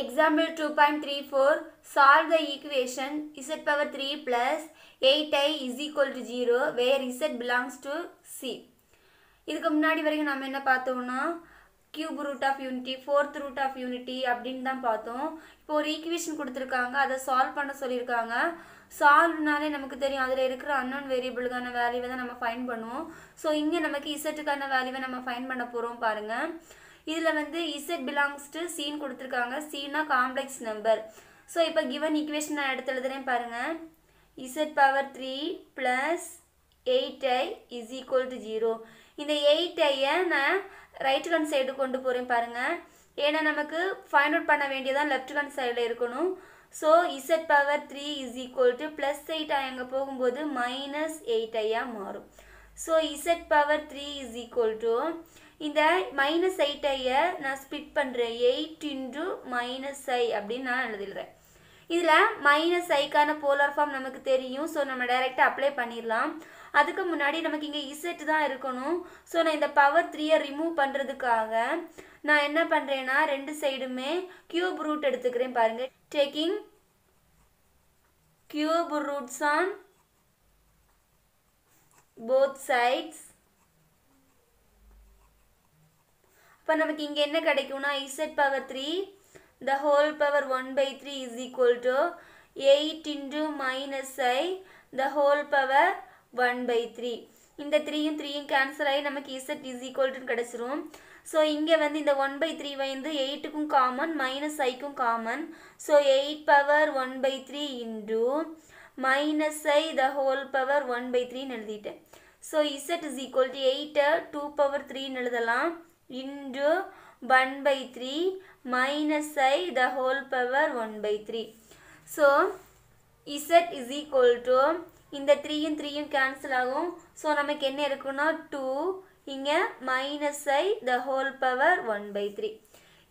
Example 2.34 Solve the equation z power 3 plus 8i is equal to 0 where z belongs to c. இதுக்கு முன்னாடி வரைக்கும் நம்ம என்ன பார்த்தோம்னா cube root of unity fourth root of unity அப்படின்னு தான் பார்த்தோம் இப்போ ஒரு ஈக்குவேஷன் கொடுத்துருக்காங்க அதை சால்வ் பண்ண சொல்லியிருக்காங்க சால்வ்னாலே நமக்கு தெரியும் அதில் இருக்கிற அன்னோன் வேரியபிளுக்கான வேல்யூவை தான் நம்ம ஃபைன் பண்ணுவோம் ஸோ இங்கே நமக்கு இசட்டுக்கான வேல்யூவை நம்ம ஃபைன் பண்ண போகிறோம் பாருங்கள் இதில் வந்து இசட் பிலாங்ஸ் டு சீன் கொடுத்துருக்காங்க சீனா காம்ப்ளெக்ஸ் நம்பர் ஸோ இப்போ கிவன் ஈக்குவேஷன் நான் எடுத்து எழுதுறேன் பாருங்கள் z power three plus eight i is equal to zero இந்த எயிட் ஐயை நான் ரைட் ஹேண்ட் சைடு கொண்டு போகிறேன் பாருங்கள் ஏன்னா நமக்கு ஃபைண்ட் அவுட் பண்ண வேண்டியதான் லெஃப்ட் ஹேண்ட் சைடில் இருக்கணும் so z power three is equal to plus eight அங்கே போகும்போது மைனஸ் எயிட் ஐயாக மாறும் so z power three is equal to இந்த மைனஸ் எயிட்டையை நான் ஸ்பிட் பண்ணுறேன் எயிட் இன்டு மைனஸ் ஐ அப்படின்னு நான் எழுதிடுறேன் இதில் மைனஸ் ஐக்கான போலார் ஃபார்ம் நமக்கு தெரியும் ஸோ நம்ம டைரெக்டாக அப்ளை பண்ணிடலாம் அதுக்கு முன்னாடி நமக்கு இங்கே இசட் தான் இருக்கணும் ஸோ நான் இந்த பவர் த்ரீயை ரிமூவ் பண்ணுறதுக்காக நான் என்ன பண்ணுறேன்னா ரெண்டு சைடுமே கியூப் ரூட் எடுத்துக்கிறேன் பாருங்கள் taking cube roots on both sides இப்போ நமக்கு இங்கே என்ன கிடைக்கும்னா z power three the whole power one by three is equal to eight into minus i the whole power one by three இந்த த்ரீயும் த்ரீயும் கேன்சல் ஆகி நமக்கு இசட் இஸ் ஈக்குவல்ட்டுன்னு கிடச்சிரும் ஸோ இங்கே வந்து இந்த ஒன் பை த்ரீ வந்து எயிட்டுக்கும் காமன் மைனஸ் ஐக்கும் common so eight power one by three into minus i the whole power one by த்ரீன்னு எழுதிட்டேன் so z is equal to எயிட்டை டூ பவர் த்ரீன்னு எழுதலாம் into 1 by 3 minus i the whole power 1 by 3. So, z is equal to இந்த 3 இன் 3 இன் cancel ஆகும் so நமைக்கு என்ன இருக்குன்னா 2 இங்க minus i the whole power 1 by 3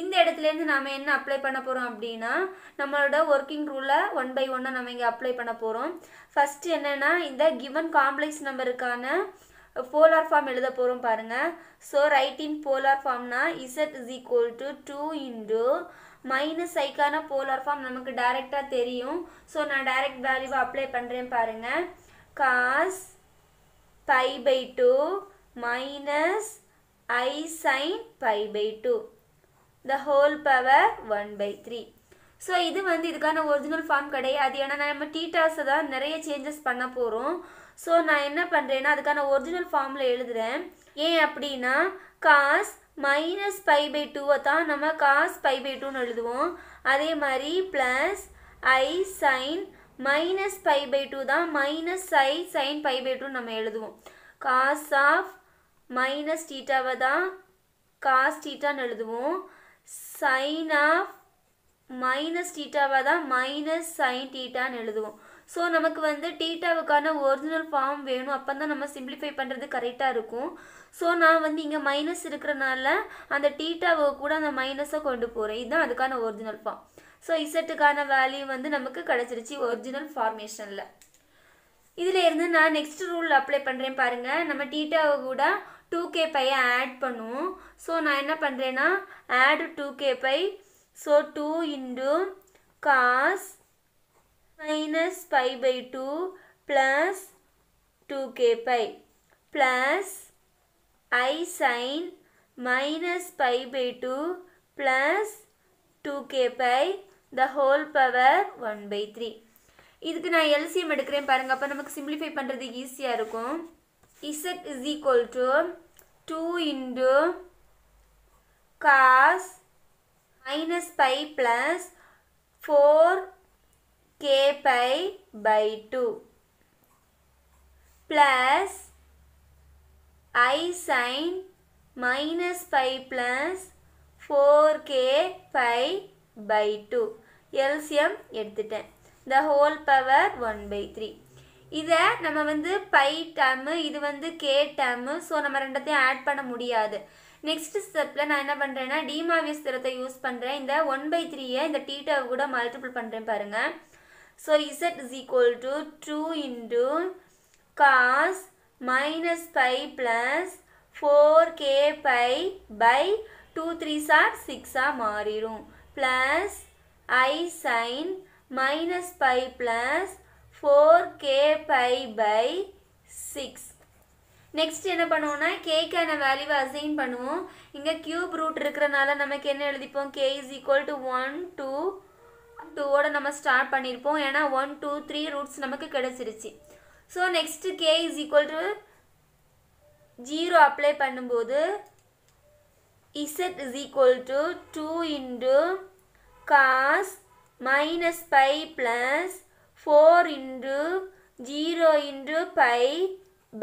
இந்த இடத்துலேருந்து நாம் என்ன apply பண்ண போகிறோம் அப்படின்னா நம்மளோட ஒர்க்கிங் ரூலை ஒன் பை ஒன்னாக நம்ம இங்கே அப்ளை பண்ண போகிறோம் ஃபஸ்ட்டு என்னென்னா இந்த கிவன் காம்ப்ளெக்ஸ் நம்பருக்கான போலார் ஃபார்ம் எழுத போகிறோம் பாருங்கள் ஸோ ரைட் இன் போலார் ஃபார்ம்னா z is equal to two into minus ஐக்கான போலார் ஃபார்ம் நமக்கு டைரெக்டாக தெரியும் ஸோ நான் டைரக்ட் வேல்யூவை அப்ளை பண்ணுறேன் பாருங்கள் cos pi by two minus i sine pi by two the whole power one by three so இது வந்து இதுக்கான ஒரிஜினல் ஃபார்ம் கிடையாது ஏன்னா நம்ம டீட்டாஸை தான் நிறைய சேஞ்சஸ் பண்ண போகிறோம் ஸோ நான் என்ன பண்ணுறேன்னா அதுக்கான ஒரிஜினல் ஃபார்மில் எழுதுகிறேன் ஏன் அப்படின்னா காஸ் மைனஸ் பை பை டூவை தான் நம்ம காஸ் பை பை டூன்னு எழுதுவோம் அதே மாதிரி plus I sine minus pi by two தான் minus i sine pi by two நம்ம எழுதுவோம் காஸ் ஆஃப் மைனஸ் டீட்டாவை தான் காஸ் டீட்டான்னு எழுதுவோம் சைன் ஆஃப் மைனஸ் டீட்டாவை தான் மைனஸ் சைன் டீட்டான்னு எழுதுவோம் ஸோ நமக்கு வந்து டீட்டாவுக்கான ஒரிஜினல் ஃபார்ம் வேணும் அப்போ தான் நம்ம சிம்பிளிஃபை பண்ணுறது கரெக்டாக இருக்கும் ஸோ நான் வந்து இங்கே மைனஸ் இருக்கிறனால அந்த டீட்டாவை கூட அந்த மைனஸை கொண்டு போகிறேன் இதுதான் அதுக்கான ஒரிஜினல் ஃபார்ம் ஸோ இசட்டுக்கான வேல்யூ வந்து நமக்கு கிடச்சிருச்சு ஒரிஜினல் ஃபார்மேஷனில் இதில் நான் நெக்ஸ்ட் ரூல் அப்ளை பண்ணுறேன் பாருங்கள் நம்ம டீட்டாவை கூட டூ கே பை ஆட் பண்ணுவோம் ஸோ நான் என்ன பண்ணுறேன்னா add two k pi so two into cos minus pi by 2 plus 2k pi plus i sin minus pi by 2 plus 2k pi the whole power 1 by 3 இதுக்கு நான் LCM எடுக்கிறேன் பாருங்க அப்பா நமக்கு simplify பண்டுது ஈஸியாக இருக்கும் z is equal to two into cos minus pi plus four by 2 plus i sin minus pi plus 4k pi by 2 எல்சியம் எடுத்துட்டேன் the whole power one by three இதை நம்ம வந்து பை டேமு இது வந்து கே டேமு ஸோ நம்ம ரெண்டத்தையும் add பண்ண முடியாது நெக்ஸ்ட் ஸ்டெப்பில் நான் என்ன பண்ணுறேன்னா டிமாவியஸ் திரத்தை யூஸ் பண்ணுறேன் இந்த ஒன் பை த்ரீயை இந்த டீட்டாவை கூட மல்டிபிள் பண்ணுறேன் பாருங்கள் So z is equal to 2 into cos minus pi plus 4k pi by 2 3 are 6 ஆ மாறிடும் plus i sin minus pi plus 4k pi by 6 next என்ன k கேக்கான வேல்யூவை அசைன் பண்ணுவோம் இங்கே cube ரூட் இருக்கிறனால நமக்கு என்ன எழுதிப்போம் k is equal to one two டூவோட நம்ம ஸ்டார்ட் பண்ணியிருப்போம் ஏன்னா ஒன் டூ த்ரீ ரூட்ஸ் நமக்கு கிடச்சிருச்சு so next k is equal to zero apply பண்ணும்போது z is equal to two into cos minus pi plus four into zero into pi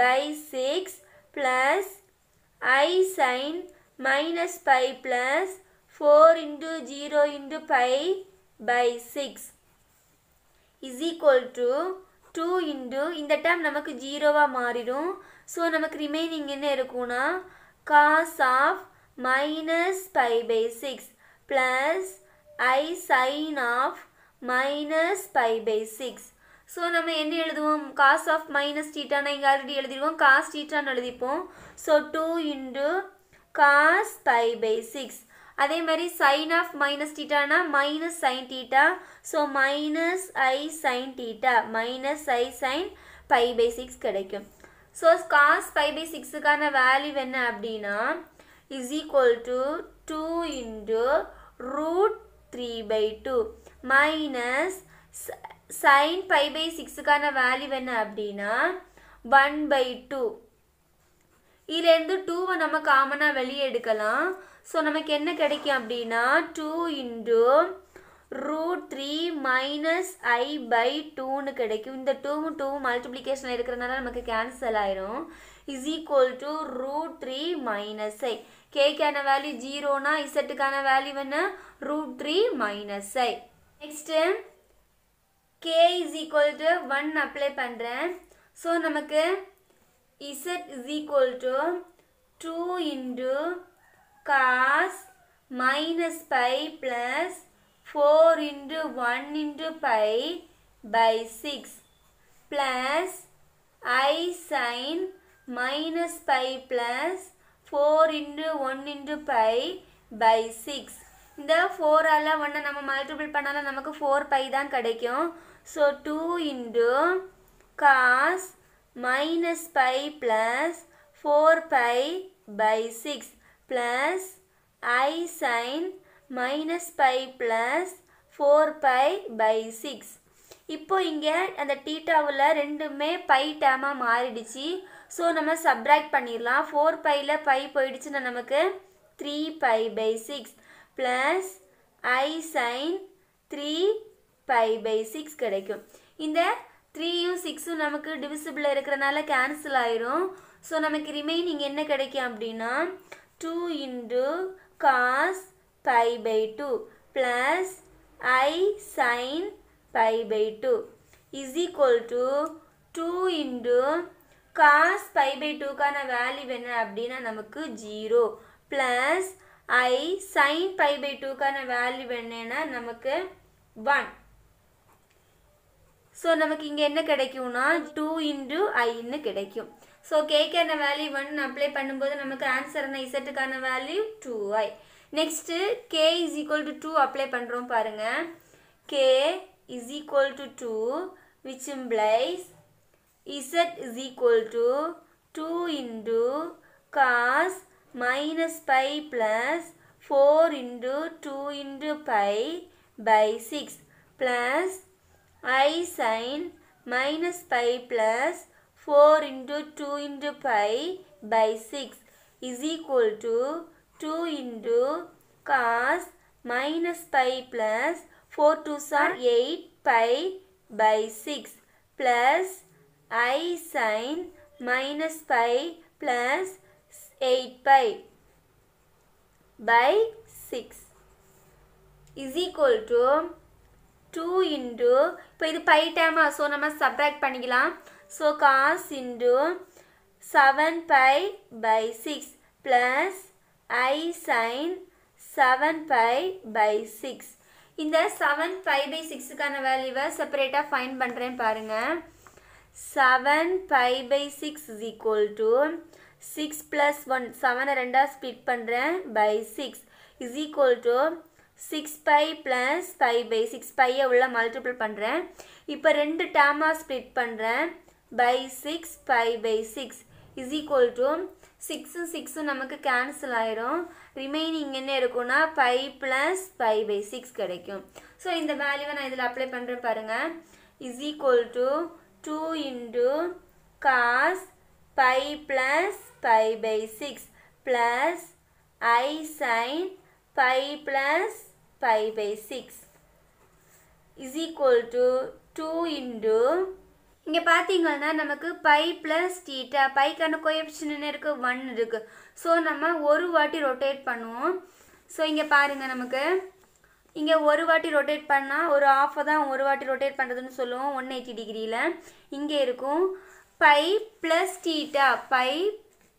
by six plus I sine minus pi plus four into zero into pi by six is equal to two into இந்த term நமக்கு ஜீரோவாக மாறிடும் so நமக்கு remaining என்ன இருக்குனா cos of minus pi by six plus I sine of minus pi by six so நம்ம என்ன எழுதுவோம் காஸ் ஆஃப் மைனஸ் டீட்டானா இங்கே ஆல்ரெடி எழுதிடுவோம் காஸ் டீட்டான்னு எழுதிப்போம் so two into cos pi by six அதே மாதிரி சைன் ஆஃப் மைனஸ் டீட்டானா minus sine theta so minus i sine theta minus i sine five by six கிடைக்கும் ஸோ காஸ் ஃபைவ் பை சிக்ஸுக்கான வேல்யூ என்ன அப்படின்னா is equal to two into root three by two minus sine pi by சிக்ஸுக்கான value என்ன அப்படின்னா one by two இதுலேருந்து டூவை நம்ம காமனாக வெளியே எடுக்கலாம் ஸோ நமக்கு என்ன கிடைக்கும் அப்படின்னா two into root three minus i by டூன்னு கிடைக்கும் இந்த டூவும் டூவும் மல்டிப்ளிகேஷனில் இருக்கிறதுனால நமக்கு கேன்சல் ஆயிரும் is equal to root three minus i கேக்கான வேல்யூ ஜீரோனா இசட்டுக்கான வேல்யூ என்ன root three minus i next k is equal to one apply பண்ணுறேன் ஸோ நமக்கு z is equal to 2 into cos minus pi plus 4 into 1 into pi by 6 plus i sin minus pi plus 4 into 1 into pi by 6 இந்த 4 அல்ல 1 நம்ம multiple பண்ணால் நமக்கு 4 pi தான் கிடைக்கும் so 2 into cos minus pi plus 4 pi by 6 plus i sin minus pi plus 4 pi by 6 இப்போ இங்கே அந்த டீட்டாவில் ரெண்டுமே பை டேமாக மாறிடுச்சு ஸோ நம்ம சப்ராக்ட் பண்ணிடலாம் ஃபோர் பையில் பை போயிடுச்சுன்னா நமக்கு three pi by six plus I sine three pi by six கிடைக்கும் இந்த த்ரீயும் சிக்ஸும் நமக்கு டிவிசிபிள் இருக்கிறனால கேன்சல் ஆயிரும் ஸோ நமக்கு ரிமைனிங் என்ன கிடைக்கும் அப்படின்னா two into cos pi by two plus I sine pi by two is equal to two into cos pi by டூக்கான வேல்யூ என்ன அப்படின்னா நமக்கு zero plus I sine pi by டூக்கான வேல்யூ என்னன்னா நமக்கு ஒன் ஸோ நமக்கு இங்கே என்ன கிடைக்கும்னா டூ இன்டு ஐன்னு கிடைக்கும் ஸோ கேக்கான வேல்யூ ஒன் அப்ளை பண்ணும்போது நமக்கு ஆன்சர் என்ன இசட்டுக்கான value two i next k is equal to two apply பண்ணுறோம் பாருங்கள் k is equal to two which implies z is equal to two into cos minus pi plus four into two into pi by six plus I sine minus pi plus 4 into 2 into pi by 6 is equal to 2 into cos minus pi plus 4 to 8 pi by 6 plus i sine minus pi plus 8 pi by 6 is equal to two into இப்போ இது pi டேமா so நம்ம subtract பண்ணிக்கலாம் so cos into seven pi by six plus I sine seven pi by six இந்த seven five by சிக்ஸுக்கான value செப்பரேட்டாக find பண்ணுறேன்னு பாருங்கள் seven five by six is equal to six plus one செவனை ரெண்டாக split பண்ணுறேன் by six is equal to six pi plus five by six பையை உள்ள மல்டிபிள் பண்ணுறேன் இப்போ ரெண்டு டேமாக ஸ்ப்ளிட் பண்ணுறேன் by six five by six is equal to சிக்ஸும் சிக்ஸும் நமக்கு கேன்சல் ஆயிரும் ரிமைனிங் என்ன இருக்கும்னா five plus five by six கிடைக்கும் ஸோ இந்த வேல்யூவை நான் இதில் அப்ளை பண்ணுறேன் பாருங்கள் is equal to two into cos five plus five by six plus I sine five plus pi by 6 is equal to 2 into இங்கே பார்த்தீங்கன்னா நமக்கு பை ப்ளஸ் டீட்டா பைக்கான கோஎப்ஷன் இருக்குது ஒன் இருக்குது ஸோ நம்ம ஒரு வாட்டி ரொட்டேட் பண்ணுவோம் ஸோ இங்கே பாருங்கள் நமக்கு இங்கே ஒரு வாட்டி ரொட்டேட் பண்ணால் ஒரு ஆஃபை தான் ஒரு வாட்டி ரொட்டேட் பண்ணுறதுன்னு சொல்லுவோம் ஒன் எயிட்டி டிகிரியில் இங்கே இருக்கும் pi plus theta pi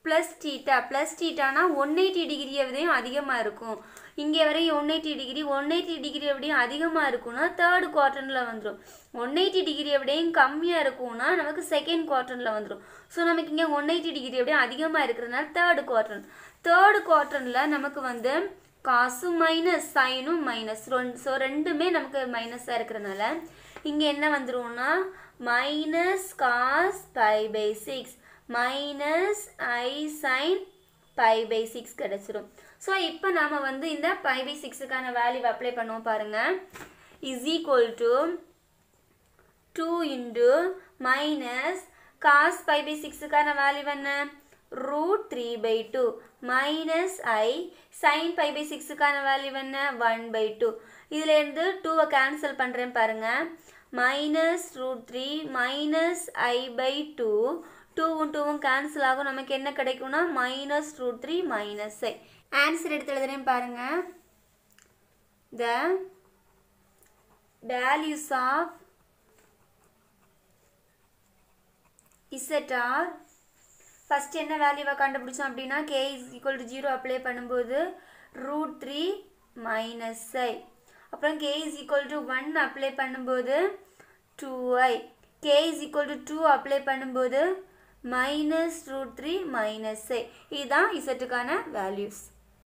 plus theta plus டீட்டானா ஒன் எயிட்டி டிகிரி விடையும் அதிகமாக இருக்கும் இங்கே வரையும் one eighty degree one eighty degree விடையும் அதிகமாக இருக்கும்னா தேர்டு குவார்ட்டனில் வந்துடும் ஒன் எயிட்டி டிகிரி விடையும் கம்மியாக இருக்கும்னா நமக்கு செகண்ட் குவார்ட்டனில் வந்துடும் ஸோ நமக்கு இங்கே ஒன் எயிட்டி டிகிரி அப்படியே அதிகமாக இருக்கிறதுனால தேர்டு குவார்ட்டன் தேர்டு குவார்ட்டனில் நமக்கு வந்து காசு மைனஸ் சைனும் மைனஸ் ரெண்டு ஸோ ரெண்டுமே நமக்கு மைனஸாக இருக்கிறனால இங்கே என்ன வந்துடும்னா minus cos five by six minus i sine pi by six கிடச்சிரும் ஸோ இப்போ நாம் வந்து இந்த பை பை சிக்ஸுக்கான வேல்யூ அப்ளை பண்ணுவோம் பாருங்கள் is equal to two into minus cos pi by சிக்ஸுக்கான வேல்யூ என்ன root three by two minus i sine pi by சிக்ஸுக்கான வேல்யூ என்ன ஒன் பை டூ இதுலேருந்து டூவை கேன்சல் பண்ணுறேன் பாருங்கள் minus root three minus i by two டூவும் டூவும் கேன்சல் ஆகும் நமக்கு என்ன கிடைக்கும்னா minus root three minus i answer எடுத்து எழுதுறேன் பாருங்கள் the values of ZR first என்ன வேல்யூவை கண்டுபிடிச்சோம் அப்படின்னா k is equal to zero apply பண்ணும்போது ரூட் த்ரீ மைனஸ் ஐ அப்புறம் k is equal to one apply பண்ணும்போது two i k is equal to two apply பண்ணும்போது மைனஸ் ரூட் த்ரீ மைனஸ் இதுதான் இசட்டுக்கான வேல்யூஸ்